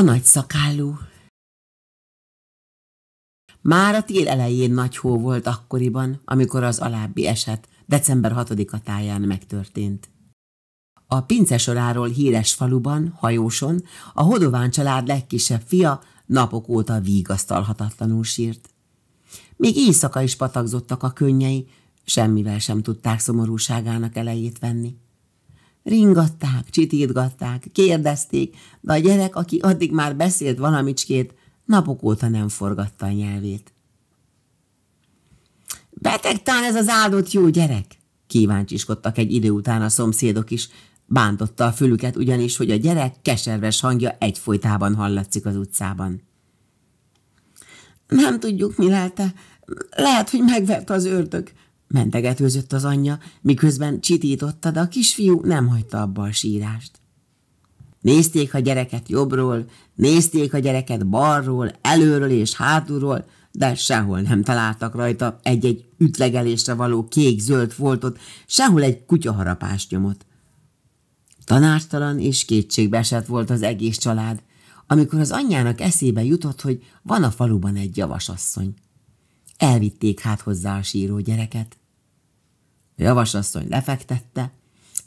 A nagy szakállú. Már a tél elején nagy hó volt akkoriban, amikor az alábbi eset december 6-a táján megtörtént. A pince soráról híres faluban, hajóson, a Hodován család legkisebb fia napok óta vígasztalhatatlanul sírt. Még éjszaka is patakzottak a könnyei, semmivel sem tudták szomorúságának elejét venni. Ringatták, csitítgatták, kérdezték, de a gyerek, aki addig már beszélt valamicskét, napok óta nem forgatta a nyelvét. Beteg tán ez az áldott jó gyerek, kíváncsiskodtak egy idő után a szomszédok is, Bántotta a fülüket ugyanis, hogy a gyerek keserves hangja egyfolytában hallatszik az utcában. Nem tudjuk, mi lelte. Lehet, hogy megvert az ördög. Mentegetőzött az anyja, miközben csitította, de a kisfiú nem hagyta abba a sírást. Nézték a gyereket jobbról, nézték a gyereket balról, előről és hátulról, de sehol nem találtak rajta egy-egy ütlegelésre való kék-zöld foltot, sehol egy kutyaharapást nyomot. Tanástalan és kétségbeesett volt az egész család, amikor az anyjának eszébe jutott, hogy van a faluban egy javasasszony. Elvitték hát hozzá a síró gyereket. Javasasszony lefektette,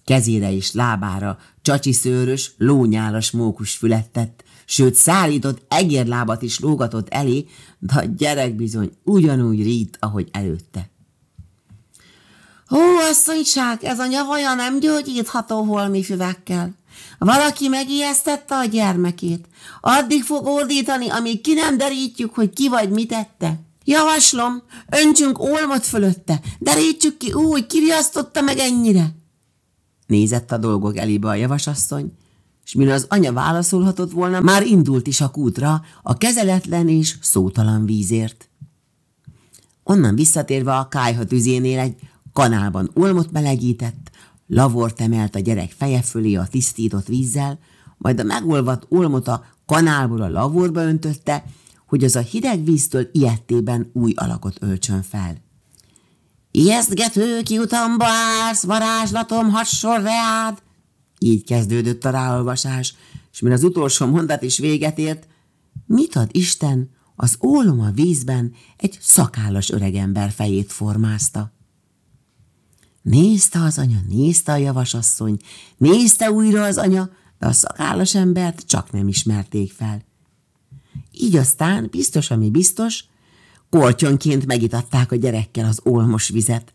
kezére és lábára csacsiszőrös, lónyálas mókus fülettett, sőt szállított egérlábat is lógatott elé, de a gyerek bizony ugyanúgy rít, ahogy előtte. Ó, asszonyság, ez a nyavaja nem gyógyítható holmi füvekkel. Valaki megijesztette a gyermekét. Addig fog ordítani, amíg ki nem derítjük, hogy ki vagy mit tette. Javaslom, öntsünk olmat fölötte, derítsük ki új kiriasztotta meg ennyire. Nézett a dolgok elébe a javasasszony, és mire az anya válaszolhatott volna, már indult is a kútra, a kezeletlen és szótalan vízért. Onnan visszatérve a kájha tüzénél egy kanálban olmot melegített, lavort emelt a gyerek feje fölé a tisztított vízzel, majd a megolvadt olmot a kanálból a lavorba öntötte, hogy az a hideg víztől ilyettében új alakot öltsön fel. Ijesztgető kiutamba állsz, varázslatom hasson reád! Így kezdődött a ráolvasás, és mire az utolsó mondat is véget ért, mit ad Isten, az ólom a vízben egy szakállas öregember fejét formázta. Nézte az anya, nézte a javasasszony, nézte újra az anya, de a szakállas embert csak nem ismerték fel. Így aztán, biztos, ami biztos, koltyonként megitatták a gyerekkel az olmos vizet.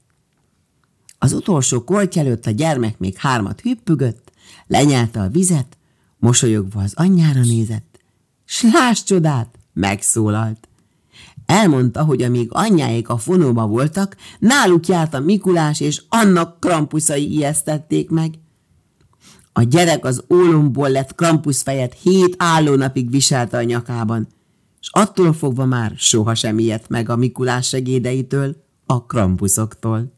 Az utolsó kolty előtt a gyermek még hármat hüppögött, lenyelte a vizet, mosolyogva az anyjára nézett, s láss csodát, megszólalt. Elmondta, hogy amíg anyjáék a fonóba voltak, náluk járt a Mikulás, és annak krampuszai ijesztették meg. A gyerek az ólomból lett krampuszfejet hét állónapig viselte a nyakában – és attól fogva már sohasem ilyet meg a Mikulás segédeitől, a krambuzoktól.